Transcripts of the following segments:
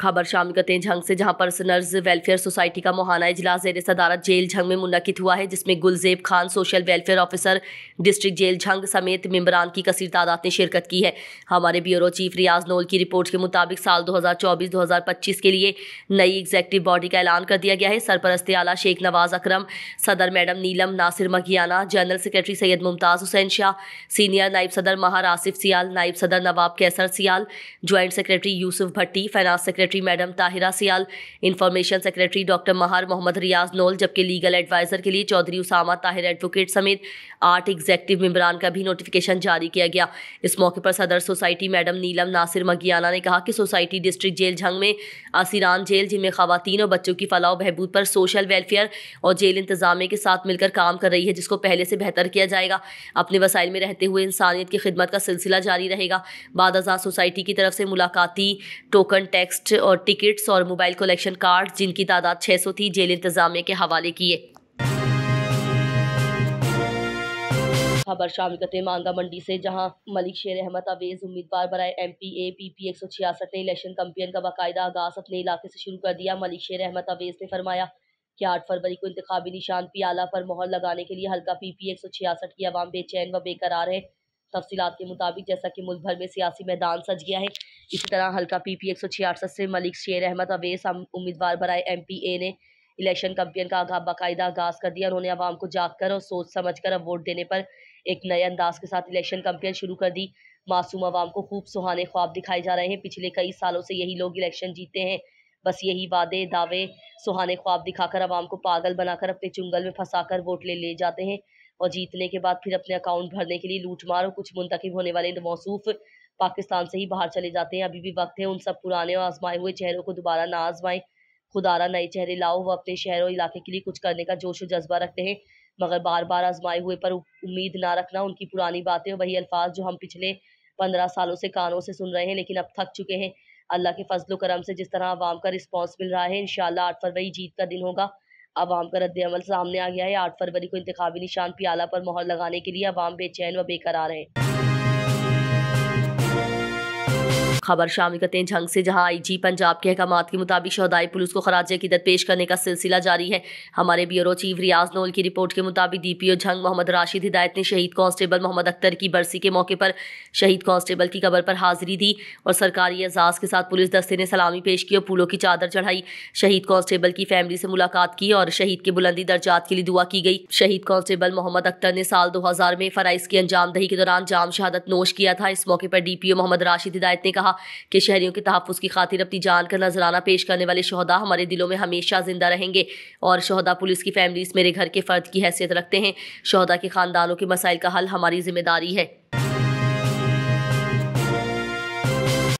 खबर शामिल करते हैं झंग से जहां पर्सनर्स वेलफेयर सोसाइटी का मोहाना इजलास जेर सदारत जेल झंग में मुनद हुआ है जिसमें Gulzeb Khan social welfare officer district jail Jhang समेत मेम्बरान की कसर तादाद ने शिरकत की है हमारे ब्यूरो चीफ रियाज नोल की रिपोर्ट के मुताबिक साल 2024-2025 के लिए नई एग्जैक्टिव बॉडी का ऐलान कर दिया गया है सरपरस्ते आला शेख नवाज अक्रम सदर madam Neelam Nasir Makiana general secretary Syed Mumtaz Hussain Shah senior नायब सदर महार आसिफ सियाल नायब सदर Nawab Qaiser Sial joint secretary Yousuf Bhatti finance secretary secretary madam Tahira Sial information secretary doctor Mahar Mohammad Riaz Nol जबकि लीगल एडवाइजर के लिए चौधरी उसामा ताहिर एडवोकेट समेत आठ एग्जैक्टिव मेम्बरान का भी नोटिफिकेशन जारी किया गया इस मौके पर सदर सोसाइटी मैडम नीलम नासिर मगियाना ने कहा कि सोसाइटी डिस्ट्रिक्ट जेल झंग में आसिरान जेल जिनमें खातन और बच्चों की फलाह बहबूद पर सोशल वेलफेयर और जेल इंतजामे के साथ मिलकर काम कर रही है जिसको पहले से बेहतर किया जाएगा अपने वसाइल में रहते हुए इंसानियत की खिदमत का सिलसिला जारी रहेगा बाद आज़ाद सोसाइटी की तरफ से मुलाकाती टोकन टेक्स्ट और टिकट्स और मोबाइल कलेक्शन कार्ड जिनकी तादाद छः सौ थी जेल इंतज़ाम के हवाले किए खबर शामिल करते मांगा मंडी से जहां मलिक शेर अहमद अवेज उम्मीदवार बनाए M P A P P एक सौ छियासठ ने इलेक्शन कंपेन का बाकायदा आगाज अपने इलाके से शुरू कर दिया मलिक शेर अहमद अवेज ने फरमाया कि आठ फरवरी को इंतबी निशान पियाला पर मोहर लगाने के लिए हल्का पी पी एक सौ छियासठ की आवाम बेचैन व बेकरार है तफसीत के मुताबिक जैसा कि मुल्क भर में सियासी मैदान सज गया है इसी तरह हल्का पी पी एक सौ छियासठ से मलिक शेर अहमद अवेज़ उम्मीदवार बनाए एम पी ए ने इलेक्शन कंपेन का आगा बाकायदा आगाज कर दिया उन्होंने आवाम को जाग कर और सोच समझ कर अब वोट देने पर एक नए अंदाज के साथ इलेक्शन कंपेयर शुरू कर दी मासूम आवाम को खूब सुहाने ख्वाब दिखाए जा रहे हैं पिछले कई सालों से यही लोग इलेक्शन जीते हैं बस यही वादे दावे सुहाने ख्वाब दिखाकर आवाम को पागल बनाकर अपने चुंगल में फंसाकर वोट ले ले जाते हैं और जीतने के बाद फिर अपने अकाउंट भरने के लिए लूटमार और कुछ मुंतखब होने वाले तो मौसूफ पाकिस्तान से ही बाहर चले जाते हैं अभी भी वक्त है उन सब पुराने और आजमाए हुए चेहरों को दोबारा ना आजमाएं खुदारा नए चेहरे लाओ वो अपने शहर और इलाके के लिए कुछ करने का जोश और जज्बा रखते हैं मगर बार बार आजमाए हुए पर उम्मीद ना रखना उनकी पुरानी बातें वही अल्फाज जो हम पिछले पंद्रह सालों से कानों से सुन रहे हैं लेकिन अब थक चुके हैं अल्लाह के फजल करम से जिस तरह आवाम का रिस्पॉन्स मिल रहा है इन आठ फरवरी जीत का दिन होगा आवाम का रद्दमल सामने आ गया है आठ फरवरी को इंतवी निशान पियाला पर मोहर लगाने के लिए आवाम बेचैन व बेकरार है खबर शामिल करते हैं झंग से जहां आईजी पंजाब के अहकाम के मुताबिक शहदाई पुलिस को खराज अकीदत पेश करने का सिलसिला जारी है हमारे ब्यूरो चीफ रियाज नोल की रिपोर्ट के मुताबिक D P O Jhang Mohammad Rashid Hidayat ने शहीद कांस्टेबल मोहम्मद अख्तर की बरसी के मौके पर शहीद कांस्टेबल की कबर पर हाजिरी दी और सरकारी एजाज के साथ पुलिस दस्ते ने सलामी पेश की और फूलों की चादर चढ़ाई शहीद कांस्टेबल की फैमिली से मुलाकात की और शहीद के बुलंदी दर्जात के लिए दुआ की गई शहीद कांस्टेबल मोहम्मद अख्तर ने साल दो हजार में फराइज की अंजामदही के दौरान जाम शहादत नोश किया था इस मौके पर D P O Mohammad Rashid Hidayat ने कहा कि शहरीों के तहफ़ की खातिर अपनी जान का नजराना पेश करने वाले शहदा हमारे दिलों में हमेशा ज़िंदा रहेंगे और शहदा पुलिस की फैमिलीज़ मेरे घर के फ़र्द की हैसियत रखते हैं शहदा के ख़ानदानों के मसाइल का हल हमारी जिम्मेदारी है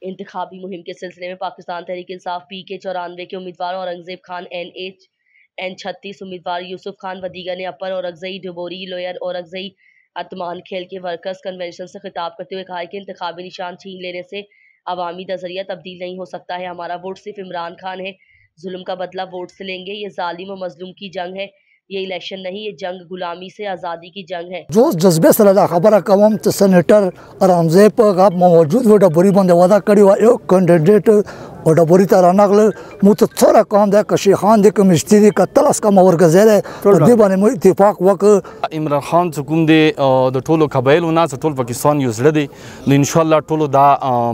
इंतबी मुहिम के सिलसिले में पाकिस्तान तहरीक इंसाफ पी के चौरानवे के उम्मीदवार Aurangzeb Khan N H N छत्तीस उम्मीदवार यूसुफ खान वदीगा ने अपर औरगजई डबोरी लोयर औरगजई अतमान खेल के वर्कर्स कन्वेंशन से खिताब करते हुए कहा कि इंतबी निशान छीन लेने से अवामी नज़रिया तब्दील नहीं हो सकता है हमारा वोट सिर्फ इमरान खान है जुल्म का बदला वोट से लेंगे ये जालिम और मजलूम की जंग है ये इलेक्शन नहीं ये जंग गुलामी से आज़ादी की जंग है जो जज्बे सलदा खबर कवम तो सेनेटर आरामजेब आप मौजूद वो डबरी बंद वादा करी हुआ एक कैंडिडेट او ډبوري ته رانغله مو ته څوره کوم دا کشي خان د کوم استری ک تلس کوم ورګزله په دې باندې مو اتفاق وک عمران خان حکوم دی د ټولو قبایلو نه ټول پاکستان یو زړه دی نو ان شاء الله ټولو دا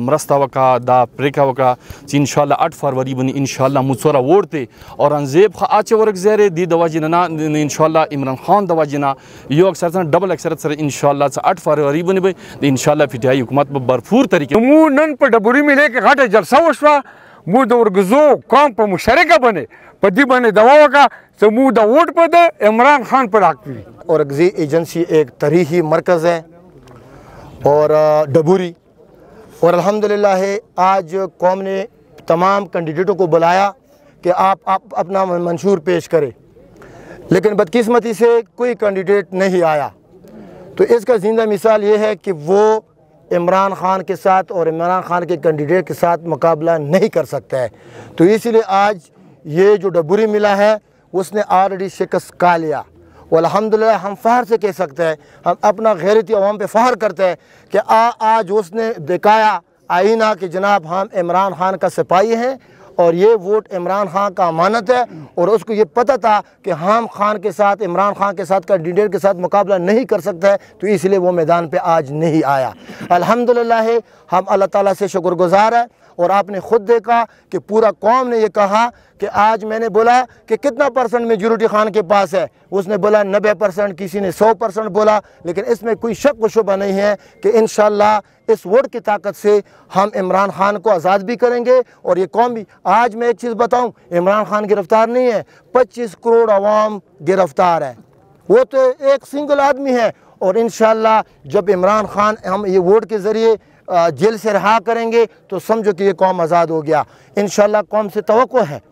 مرسته وکا دا پریکا وکا چې ان شاء الله 8 فروری باندې ان شاء الله مو څوره ورته او انزیب خ اچ ورګزره دی د وجنه ان شاء الله عمران خان د وجنه یو اکثر سره ډبل اکثر سره ان شاء الله 8 فروری باندې ان شاء الله پټای حکومت په بھرپور طریقې مو نن په ډبوري ملي کې غټه جلسه وشوه موږ दौर ورګزو قوم पर मुशरे का बने पदी बने دوا का तो موږ د ووټ په د عمران خان پر حق और एजेंसी एक तरीही मरकज़ है और डबूरी और अल्हम्दुलिल्लाह आज कौम ने तमाम कैंडिडेटों को बुलाया कि आप आप अपना मंशूर पेश करें लेकिन बदकिस्मती से कोई कैंडिडेट नहीं आया तो इसका ज़िंदा मिसाल ये है कि वो इमरान ख़ान के साथ और इमरान ख़ान के कैंडिडेट के साथ मुकाबला नहीं कर सकता है तो इसलिए आज ये जो डबूरी मिला है उसने ऑलरेडी शिकस्त का लिया अलहमदिल्ला हम फहर से कह सकते हैं हम अपना गैरती अवाम पर फहर करते हैं कि आ आज उसने दिखाया आईना कि जनाब हम इमरान खान का सिपाही हैं और ये वोट इमरान खान का अमानत है और उसको ये पता था कि हम खान के साथ इमरान खान के साथ कैंडिडेट के साथ मुकाबला नहीं कर सकता है तो इसलिए वो मैदान पर आज नहीं आया अल्हम्दुलिल्लाह हम अल्लाह ताला से शुक्रगुजार है और आपने ख़ुद देखा कि पूरा कौम ने यह कहा कि आज मैंने बोला कि कितना परसेंट मेजोरिटी खान के पास है उसने बोला नब्बे परसेंट किसी ने सौ परसेंट बोला लेकिन इसमें कोई शक व शुबा नहीं है कि इन इस वोट की ताकत से हम इमरान खान को आज़ाद भी करेंगे और ये कौम भी आज मैं एक चीज़ बताऊँ इमरान खान गिरफ़्तार नहीं है पच्चीस करोड़ आवाम गिरफ़्तार है वो तो एक सिंगल आदमी है और इन जब इमरान खान हम ये वोट के ज़रिए जेल से रहा करेंगे तो समझो कि ये कौम आज़ाद हो गया इन कौम से तो है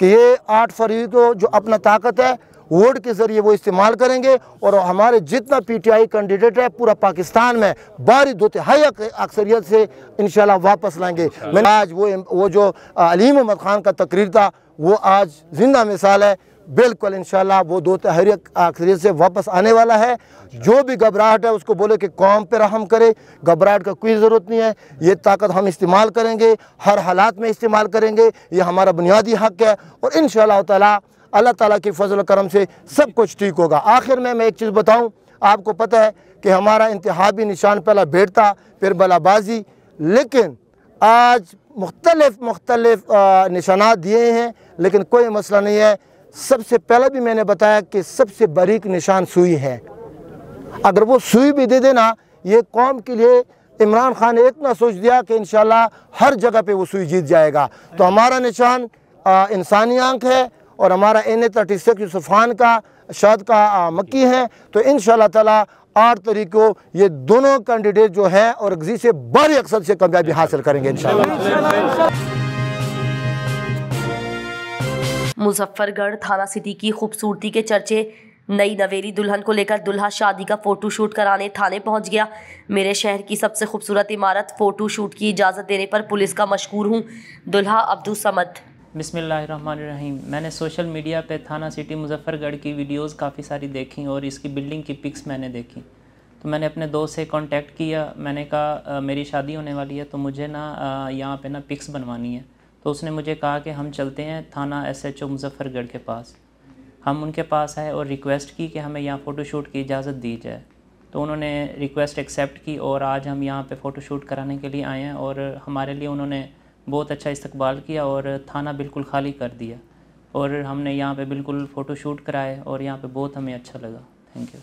कि ये आठ फरवरी को जो अपना ताकत है वोट के ज़रिए वो इस्तेमाल करेंगे और हमारे जितना पीटीआई कैंडिडेट है पूरा पाकिस्तान में बारी दो तिहाई अक्सरियत से इन वापस लाएंगे मैंने आज वो वो जो अलीम अहमद ख़ान का तकरीर था वो आज जिंदा मिसाल है बिल्कुल इन वो दो तहरीक अक्सरियत से वापस आने वाला है जो भी घबराहट है उसको बोले कि कौम पर रहम करे घबराहट का कोई ज़रूरत नहीं है ये ताकत हम इस्तेमाल करेंगे हर हालात में इस्तेमाल करेंगे ये हमारा बुनियादी हक है और इन ताला अल्लाह ताला के फजल करम से सब कुछ ठीक होगा आखिर में मैं एक चीज़ बताऊँ आपको पता है कि हमारा इंतहाबी निशान पहला बैठता फिर बलाबाजी लेकिन आज मुख्तलफ मुख्तलफ निशाना दिए हैं लेकिन कोई मसला नहीं है सबसे पहले भी मैंने बताया कि सबसे बारीक निशान सुई है अगर वो सुई भी दे देना ये कौम के लिए इमरान खान ने इतना सोच दिया कि इन हर जगह पे वो सुई जीत जाएगा तो हमारा निशान इंसानी आंख है और हमारा एन ए थर्टी सिक्स यूसुफान का शाद का आ, मक्की है तो इन ताला आठ तरीक को ये दोनों कैंडिडेट जो हैं और से बड़े अक्सर से कामयाबी हासिल करेंगे इन मुजफ्फरगढ़ थाना सिटी की खूबसूरती के चर्चे नई नवेली दुल्हन को लेकर दुल्हा शादी का फोटो शूट कराने थाने पहुंच गया मेरे शहर की सबसे खूबसूरत इमारत फोटो शूट की इजाज़त देने पर पुलिस का मशहूर हूँ दुल्हा अब्दुल समद बिसमीम मैंने सोशल मीडिया पे थाना सिटी मुजफ्फरगढ़ की वीडियोस काफ़ी सारी देखी और इसकी बिल्डिंग की पिक्स मैंने देखी तो मैंने अपने दोस्त से कांटेक्ट किया मैंने कहा मेरी शादी होने वाली है तो मुझे ना यहाँ पे ना पिक्स बनवानी है तो उसने मुझे कहा कि हम चलते हैं थाना एस एच ओ मुजफ्फ़रगढ़ के पास हम उनके पास आए और रिक्वेस्ट की कि हमें यहाँ फ़ोटोशूट की इजाज़त दी जाए तो उन्होंने रिक्वेस्ट एक्सेप्ट की और आज हम यहाँ पे फ़ोटोशूट कराने के लिए आए हैं और हमारे लिए उन्होंने बहुत अच्छा इस्तकबाल किया और थाना बिल्कुल खाली कर दिया और हमने यहाँ पर बिल्कुल फ़ोटोशूट कराए और यहाँ पर बहुत हमें अच्छा लगा थैंक यू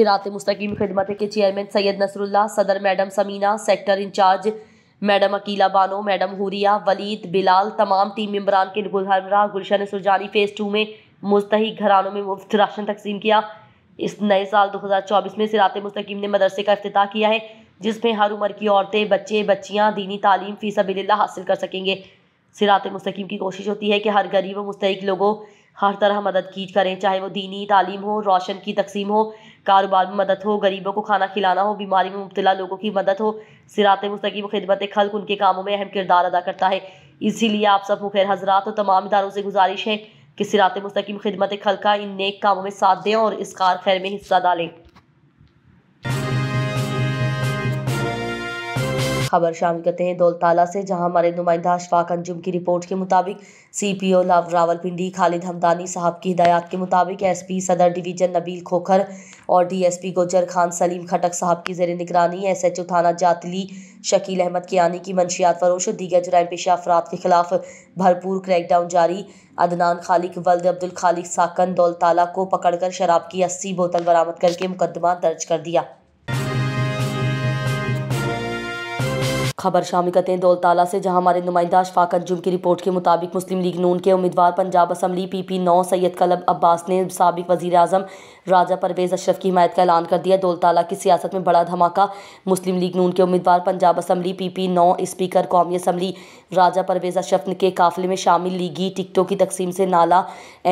सिरात मुस्तकीम खिदमत के चेयरमैन सैयद नसरुल्ला सदर madam Samina sector incharge madam Aqeela Bano madam Huriya Waleed Bilal तमाम टीम मम्बरान के गुलहरा गुलशन सुरजानी फ़ेज़ टू में मुस्तक घरानों में मुफ्त राशन तकसीम किया इस नए साल 2024 में सिरात मुस्तकीम ने मदरसे का अफ्ताह किया है जिसमें हर उम्र की औरतें बच्चे बच्चियाँ दीनी तालीम फ़ीसबिल्ला हासिल कर सकेंगे सिरात मुस्तकीम की कोशिश होती है कि हर गरीब व मुस्तक लोगों हर तरह मदद की करें चाहे वो दीनी तालीम हो रोशन की तकसीम हो कारोबार में मदद हो गरीबों को खाना खिलाना हो बीमारी में मुबतला लोगों की मदद हो सिरात मुस्तकीम खिदमत खल्क उनके कामों में अहम किरदार अदा करता है इसीलिए आप सब मुखेर हजरात और तमाम इदारों से गुजारिश है कि सिरात मुस्तकीम खिदमत खल का इन नेक कामों में साथ दें और इस कार खैर में हिस्सा डालें खबर शामिल करते हैं दौलताला से जहां हमारे नुमाइंदा अशफाक अंजुम की रिपोर्ट के मुताबिक सीपीओ रावलपिंडी खालिद हमदानी साहब की हिदायत के मुताबिक एसपी सदर डिवीजन नबील खोखर और डीएसपी गोजर खान सलीम खटक साहब की जेर निगरानी एस एच थाना जातली शकील अहमद की आनी की मंशियात फरोश और दीगर जराय पेशा अफराद के खिलाफ भरपूर क्रैकडाउन जारी अदनान खालिक वल्द अब्दुल खालिक साकन दौलताला को पकड़कर शराब की अस्सी बोतल बरामद करके मुकदमा दर्ज कर दिया खबर शामिल करते हैं दौलताला से जहां हमारे नुमाइंदा अशफाक अंजुम की रिपोर्ट के मुताबिक मुस्लिम लीग नून के उम्मीदवार पंजाब असम्बली पी पी नौ सैयद कलब अब्बास ने सबक वज़ी अजम राजा परवेज़ अशरफ की हमायत का ऐलान कर दिया दौलताला की सियासत में बड़ा धमाका मुस्लिम लीग नून के उम्मीदवार पंजाब असम्बली पी पी नौ स्पीकर कौमी असम्बली राजा परवेज़ अशरफ के काफिले में शामिल लीगी टिकटों की तकसीम से नाला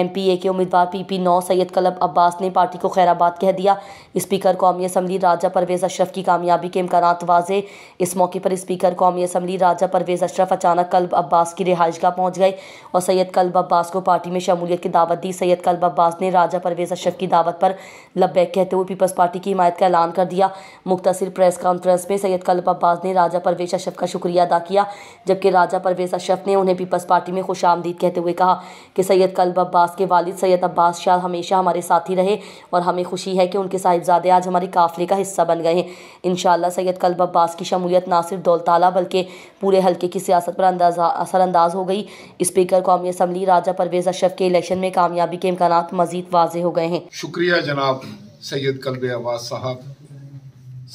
एम पी ए के उम्मीदवार पी पी नौ सैयद कलब अब्बास ने पार्टी को खैराबाद कह दिया इस्पीकर कौमी असम्बली राजा परवेज़ अशरफ की कामयाबी के इम्कान वाजे इस मौके पर इस्पीकर स्पीकर कौमी असम्बली राजा परवेज़ अशरफ अचानक कल्ब अब्बास की गाह पहुँच गए और सैयद कल्ब अब्बास को पार्टी में शमूलियत की दावत दी सैयद कल्ब अब्बास ने राजा परवेज़ अशरफ की दावत पर लब्बैक कहते हुए पीपल्स पार्टी की हिमायत का ऐलान कर दिया मुख्तर प्रेस कॉन्फ्रेंस में सैयद कल्ब अब्बास ने राजा परवेज़ अशरफ का शुक्रिया अदा किया जबकि राजा परवेज़ अशरफ ने उन्हें पीपल्स पार्टी में खुश आमदीद कहते हुए कहा कि सैयद कल्ब अब्बास के वालिद सैयद अब्बास शाह हमेशा हमारे साथी रहे और हमें खुशी है कि उनके साहिबजादे आज हमारे काफिले का हिस्सा बन गए हैं इन सैयद कल्ब अब्बास की शमूलियत ना सिर्फ दौलत ताला बल्कि पूरे हल्के की सियासत पर अंदाजा असरानंदाज हो गई स्पीकर कौमी असम्बली राजा परवेज अशरफ के इलेक्शन में कामयाबी के इम्कान मजीद वाज हो गए हैं शुक्रिया जनाब सैयद कलब आवाज साहब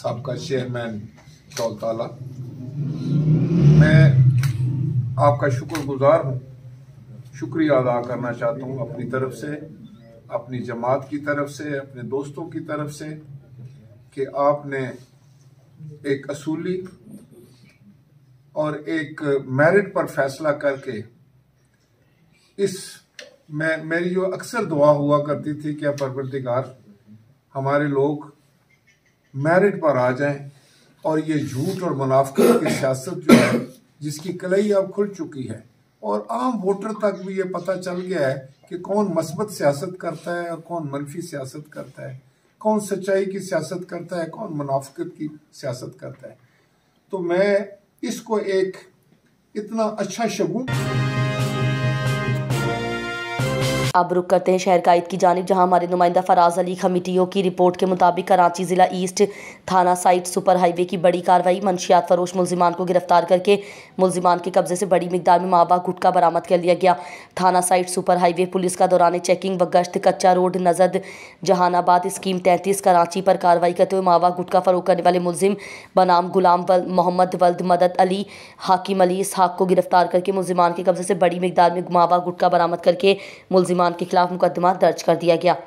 सबका चेयरमैन मैं आपका शुक्र गुजार हूँ शुक्रिया अदा करना चाहता हूँ अपनी तरफ से अपनी जमात की तरफ से अपने दोस्तों की तरफ से कि आपने एक असूली और एक मेरिट पर फैसला करके इस मैं मेरी जो अक्सर दुआ हुआ करती थी कि परवरदिगार हमारे लोग मेरिट पर आ जाएं और ये झूठ और मुनाफत की सियासत जो है जिसकी कलई अब खुल चुकी है और आम वोटर तक भी ये पता चल गया है कि कौन मस्बत सियासत करता है और कौन मनफी सियासत करता है कौन सच्चाई की सियासत करता है कौन मुनाफत की सियासत करता है तो मैं इसको एक इतना अच्छा शगुन अब रुक करते हैं शहर कायद की जानब जहाँ हमारे नुमाइंदा फराज अली खमिटियों की रिपोर्ट के मुताबिक कराची ज़िला ईस्ट थाना साइट सुपर हाईवे की बड़ी कार्रवाई मंशियात फरोश मुलजिमान को गिरफ्तार करके मुलजिमान के कब्जे से बड़ी मकदार में माबा गुटका बरामद कर लिया गया थाना साइट सुपर हाईवे पुलिस का दौरान चेकिंग व गश्त कच्चा रोड नजद जहानाबाद स्कीम तैंतीस कराची पर कार्रवाई करते हुए मावा गुटका फरोख करने वाले मुलिम बनाम गुलाम वल मोहम्मद वल्द मदद अली हाकिम अली इसहाक को गिरफ्तार करके मुलजिमान के कब्जे से बड़ी मकदार में मावा गुटका बरामद करके मुलजिमान सलमान के खिलाफ मुकदमा दर्ज कर दिया गया